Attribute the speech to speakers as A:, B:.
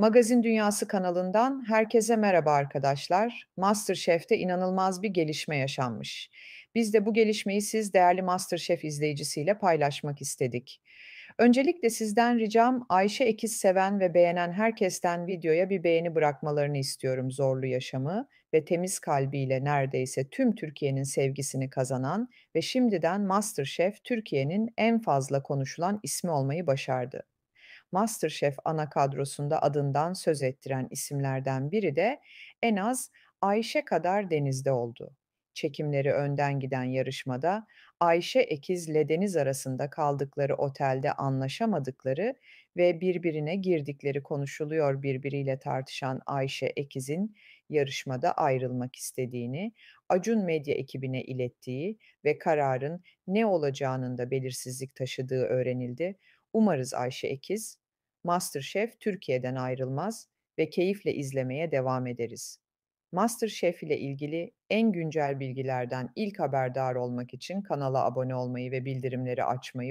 A: Magazin Dünyası kanalından herkese merhaba arkadaşlar. MasterChef'te inanılmaz bir gelişme yaşanmış. Biz de bu gelişmeyi siz değerli MasterChef izleyicisiyle paylaşmak istedik. Öncelikle sizden ricam Ayşe Ekiz seven ve beğenen herkesten videoya bir beğeni bırakmalarını istiyorum zorlu yaşamı ve temiz kalbiyle neredeyse tüm Türkiye'nin sevgisini kazanan ve şimdiden MasterChef Türkiye'nin en fazla konuşulan ismi olmayı başardı. MasterChef ana kadrosunda adından söz ettiren isimlerden biri de en az Ayşe kadar denizde oldu. Çekimleri önden giden yarışmada Ayşe Ekiz ile Deniz arasında kaldıkları otelde anlaşamadıkları ve birbirine girdikleri konuşuluyor birbiriyle tartışan Ayşe Ekiz'in yarışmada ayrılmak istediğini, Acun medya ekibine ilettiği ve kararın ne olacağının da belirsizlik taşıdığı öğrenildi. Umarız Ayşe Ekiz MasterChef Türkiye'den ayrılmaz ve keyifle izlemeye devam ederiz. MasterChef ile ilgili en güncel bilgilerden ilk haberdar olmak için kanala abone olmayı ve bildirimleri açmayı